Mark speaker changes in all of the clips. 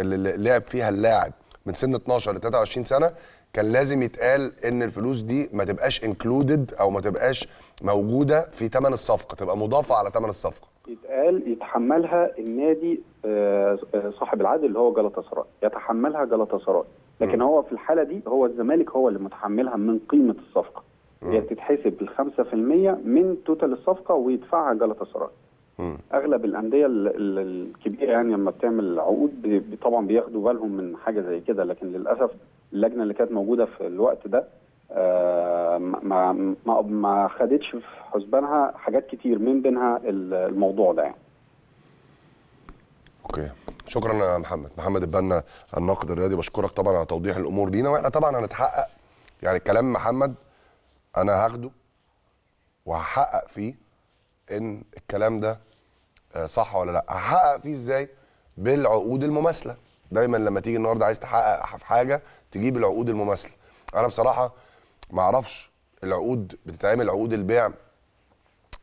Speaker 1: اللي لعب فيها اللاعب من سن 12 ل 23 سنه كان لازم يتقال ان الفلوس دي ما تبقاش انكلودد او ما تبقاش موجوده في ثمن الصفقه تبقى مضافه على ثمن الصفقه يتقال يتحملها النادي آه، آه، صاحب العقد اللي هو جلطة سراي يتحملها جلطة سراي لكن م. هو في الحاله دي هو الزمالك هو اللي متحملها من قيمه الصفقه هي بتتحسب ال 5% من توتال الصفقه ويدفعها جلطة سراي اغلب الانديه الكبيره يعني لما بتعمل عقود طبعا بياخدوا بالهم من حاجه زي كده لكن للاسف اللجنه اللي كانت موجوده في الوقت ده آه ما ما ما خدتش في حسبانها حاجات كتير من بينها الموضوع ده يعني. اوكي شكرا يا محمد محمد البنا الناقد الرياضي بشكرك طبعا على توضيح الامور لينا واحنا طبعا هنتحقق يعني كلام محمد انا هاخده وهحقق فيه ان الكلام ده آه، صح ولا لا هحقق فيه ازاي بالعقود المماثله دايما لما تيجي النهارده عايز تحقق في حاجه تجيب العقود المماثله انا بصراحه ما اعرفش العقود بتتعمل عقود البيع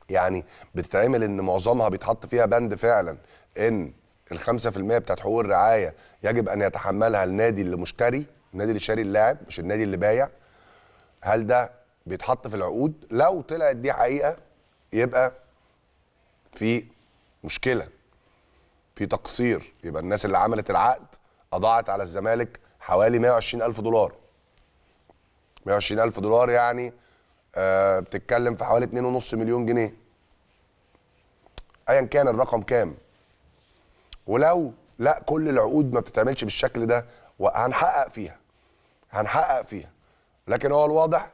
Speaker 1: يعني بتتعمل ان معظمها بيتحط فيها بند فعلا ان ال 5% بتاعت حقوق الرعايه يجب ان يتحملها النادي اللي مشتري النادي اللي شاري اللاعب مش النادي اللي بايع هل ده بيتحط في العقود لو طلعت دي حقيقه يبقى في مشكله في تقصير يبقى الناس اللي عملت العقد اضاعت على الزمالك حوالي 120 الف دولار 120 الف دولار يعني آه بتتكلم في حوالي 2.5 مليون جنيه ايا كان الرقم كام ولو لا كل العقود ما بتتعملش بالشكل ده وهنحقق فيها هنحقق فيها لكن هو الواضح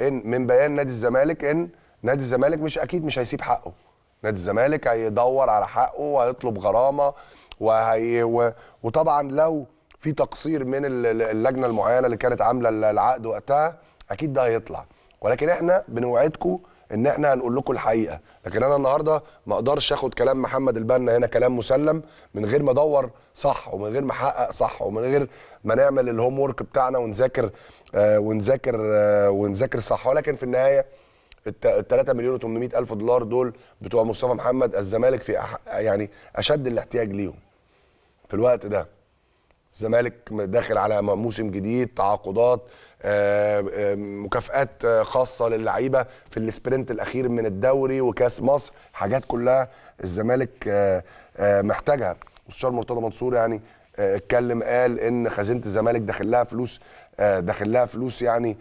Speaker 1: ان من بيان نادي الزمالك ان نادي الزمالك مش اكيد مش هيسيب حقه نادي الزمالك هيدور على حقه وهيطلب غرامه وهي و... وطبعا لو في تقصير من اللجنه المعينه اللي كانت عامله العقد وقتها اكيد ده هيطلع ولكن احنا بنوعدكم ان احنا هنقول لكم الحقيقه لكن انا النهارده ما اقدرش اخد كلام محمد البنا هنا كلام مسلم من غير ما ادور صح ومن غير ما احقق صح ومن غير ما نعمل الهوم ورك بتاعنا ونذاكر آه ونذاكر آه ونذاكر صح ولكن في النهايه ال 3 مليون و800 الف دولار دول بتوع مصطفى محمد الزمالك في أح... يعني اشد الاحتياج ليهم في الوقت ده الزمالك داخل على موسم جديد تعاقدات آه، آه، مكافئات خاصه للعيبه في السبرنت الاخير من الدوري وكاس مصر حاجات كلها الزمالك آه، محتاجها مستشار مرتضى منصور يعني اتكلم قال ان خزينه الزمالك داخل لها فلوس داخل لها فلوس يعني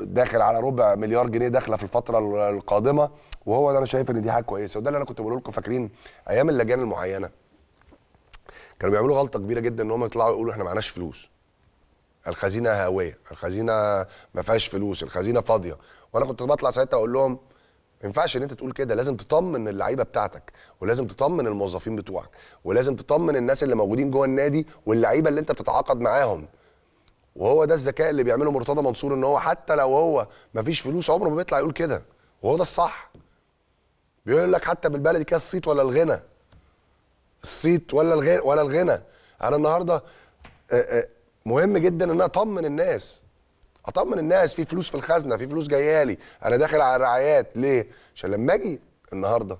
Speaker 1: داخل على ربع مليار جنيه داخله في الفتره القادمه وهو ده انا شايف ان دي حاجه كويسه وده اللي انا كنت بقول لكم فاكرين ايام اللجان المعينه كانوا بيعملوا غلطه كبيره جدا ان هم يطلعوا يقولوا احنا معناش فلوس الخزينه هاويه الخزينه ما فيهاش فلوس الخزينه فاضيه وانا كنت بطلع ساعتها اقول لهم ما ينفعش ان انت تقول كده لازم تطمن اللعيبه بتاعتك ولازم تطمن الموظفين بتوعك ولازم تطمن الناس اللي موجودين جوه النادي واللعيبه اللي انت بتتعاقد معاهم وهو ده الذكاء اللي بيعمله مرتضى منصور ان هو حتى لو هو مفيش فلوس عمره ما بيطلع يقول كده وهو ده الصح بيقول لك حتى بالبلدي كده الصيت ولا الغنى الصيت ولا الغنى ولا الغنى انا النهارده مهم جدا ان انا اطمن الناس اطمن الناس في فلوس في الخزنه في فلوس جايه لي انا داخل على رعايات ليه عشان لما اجي النهارده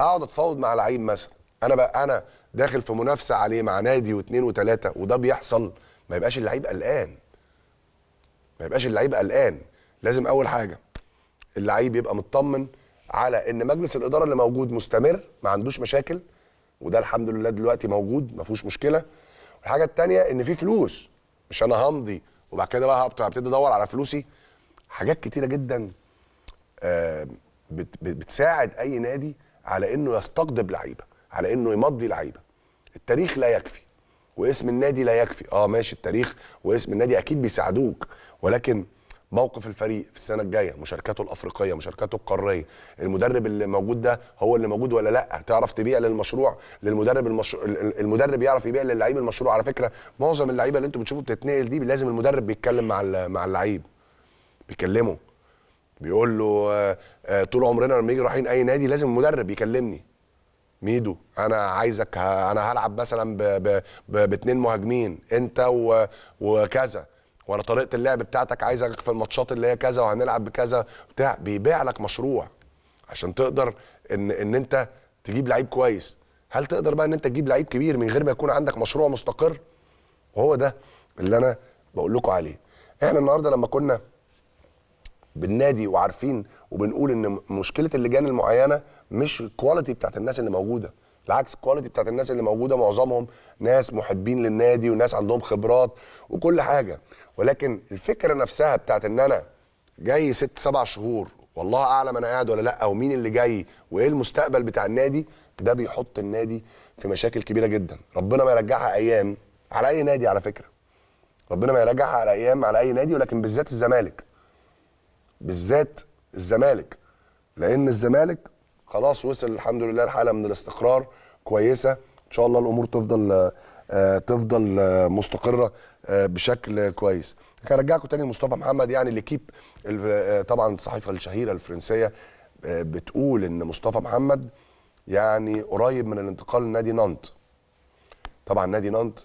Speaker 1: اقعد اتفاوض مع لعيب مثلا انا بقى انا داخل في منافسه عليه مع نادي واثنين وثلاثه وده بيحصل ما يبقاش اللعيب قلقان ما يبقاش اللعيب قلقان لازم اول حاجه اللعيب يبقى مطمن على ان مجلس الاداره اللي موجود مستمر ما عندوش مشاكل وده الحمد لله دلوقتي موجود ما فيهوش مشكله الحاجه الثانيه ان في فلوس مش انا همضي وبعد كده بقى هبتدي ادور على فلوسي حاجات كتيره جدا آه، بتساعد اي نادي على انه يستقطب لعيبه على انه يمضي لعيبه التاريخ لا يكفي واسم النادي لا يكفي اه ماشي التاريخ واسم النادي اكيد بيساعدوك ولكن موقف الفريق في السنه الجايه مشاركاته الافريقيه مشاركاته القاريه المدرب اللي موجود ده هو اللي موجود ولا لا تعرف تبيع للمشروع للمدرب المشروع المدرب يعرف يبيع للعيب المشروع على فكره معظم اللعيبه اللي انتم بتشوفوا بتتنقل دي لازم المدرب بيتكلم مع مع اللعيب بيكلمه بيقول له آه، آه، طول عمرنا لما يجي رايحين اي نادي لازم المدرب يكلمني ميدو انا عايزك انا هلعب مثلا باثنين مهاجمين انت وكذا وانا طريقه اللعب بتاعتك عايزك في الماتشات اللي هي كذا وهنلعب بكذا بتاع بيبيع لك مشروع عشان تقدر ان ان انت تجيب لعيب كويس هل تقدر بقى ان انت تجيب لعيب كبير من غير ما يكون عندك مشروع مستقر وهو ده اللي انا بقول لكم عليه احنا النهارده لما كنا بالنادي وعارفين وبنقول ان مشكله اللجان المعينه مش الكواليتي بتاعت الناس اللي موجوده بالعكس الكواليتي بتاعت الناس اللي موجوده معظمهم ناس محبين للنادي وناس عندهم خبرات وكل حاجه ولكن الفكره نفسها بتاعت ان انا جاي ست سبع شهور والله اعلم انا قاعد ولا لا ومين اللي جاي وايه المستقبل بتاع النادي ده بيحط النادي في مشاكل كبيره جدا ربنا ما يرجعها ايام على اي نادي على فكره ربنا ما يرجعها على ايام على اي نادي ولكن بالذات الزمالك بالذات الزمالك لان الزمالك خلاص وصل الحمد لله لحاله من الاستقرار كويسه ان شاء الله الامور تفضل آه، تفضل آه، مستقره آه، بشكل كويس هرجعكم تاني لمصطفى محمد يعني كيب طبعا الصحيفه الشهيره الفرنسيه بتقول ان مصطفى محمد يعني قريب من الانتقال لنادي نانت طبعا نادي نانت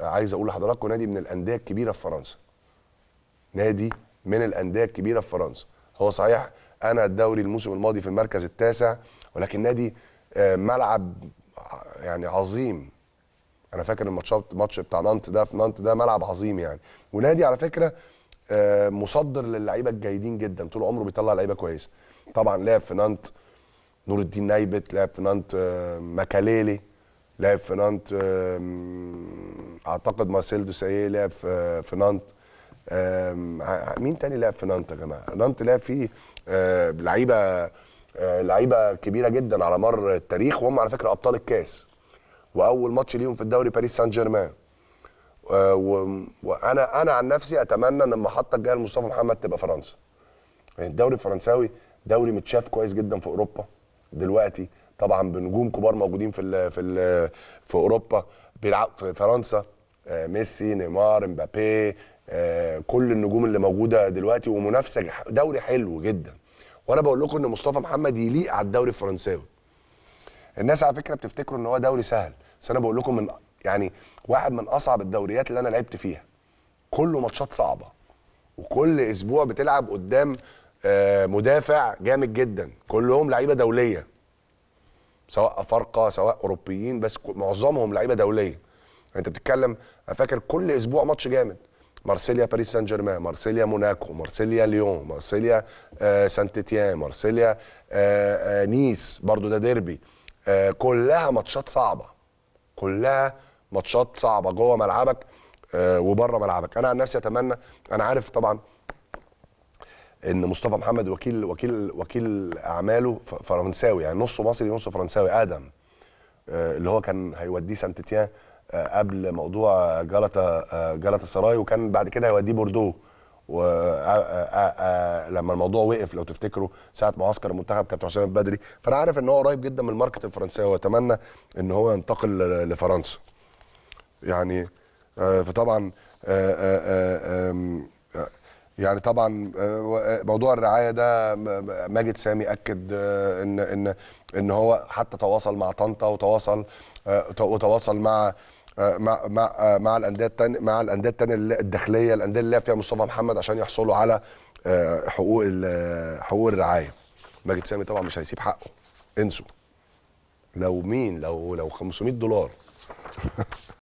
Speaker 1: عايز اقول لحضراتكم نادي من الانديه الكبيره في فرنسا نادي من الانديه الكبيره في فرنسا هو صحيح انا الدوري الموسم الماضي في المركز التاسع ولكن نادي آه، ملعب يعني عظيم انا فاكر الماتشات ماتش بتاع نانت ده في نانت ده ملعب عظيم يعني ونادي على فكره آه، مصدر للعيبه الجيدين جدا طول عمره بيطلع لعيبه كويسه طبعا لعب في نانت نور الدين نايبت لعب في نانت آه، ماكاليلي لعب في نانت اعتقد مارسيل دوسايه لعب في نانت مين تاني لعب في نانت يا جماعه؟ نانت لعب فيه آه، لعيبه آه، لعيبه كبيره جدا على مر التاريخ وهم على فكره ابطال الكاس واول ماتش ليهم في الدوري باريس سان جيرمان آه، وانا انا عن نفسي اتمنى ان المحطه الجايه لمصطفى محمد تبقى فرنسا يعني الدوري الفرنساوي دوري متشاف كويس جدا في اوروبا دلوقتي طبعا بنجوم كبار موجودين في الـ في الـ في اوروبا بيلعب في فرنسا ميسي نيمار مبابي آه، كل النجوم اللي موجوده دلوقتي ومنافسه دوري حلو جدا وانا بقول لكم ان مصطفى محمد يليق على الدوري الفرنساوي الناس على فكره بتفتكروا ان هو دوري سهل بس انا بقول لكم من يعني واحد من اصعب الدوريات اللي انا لعبت فيها كله ماتشات صعبه وكل اسبوع بتلعب قدام آه، مدافع جامد جدا كلهم لعيبه دوليه سواء افارقه سواء اوروبيين بس معظمهم لعيبه دوليه يعني انت بتتكلم انا فاكر كل اسبوع ماتش جامد مارسيليا باريس سان جيرمان مارسيليا موناكو مارسيليا ليون مارسيليا سانت آه، سانتيتيان مارسيليا آه، آه، نيس برضو ده ديربي كلها ماتشات صعبه كلها ماتشات صعبه جوه ملعبك وبره ملعبك انا عن نفسي اتمنى انا عارف طبعا ان مصطفى محمد وكيل وكيل وكيل اعماله فرنساوي يعني نصه مصري ونصه فرنساوي ادم اللي هو كان هيوديه سانتيتيان قبل موضوع جلطة جلطة سراي وكان بعد كده هيوديه بوردو و لما الموضوع وقف لو تفتكروا ساعه معسكر المنتخب كابتن حسام البدري فانا عارف ان هو قريب جدا من الماركت الفرنسية واتمنى ان هو ينتقل لفرنسا يعني آه، فطبعا آه، آه، يعني طبعا موضوع الرعايه ده ماجد سامي اكد ان ان ان هو حتى تواصل مع طنطا وتواصل وتواصل مع آه، مع مع آه، مع الانديه الثانيه مع الانديه الثانيه الداخليه الانديه اللي فيها مصطفى محمد عشان يحصلوا على آه، حقوق حقوق الرعايه ماجد سامي طبعا مش هيسيب حقه انسوا لو مين لو لو 500 دولار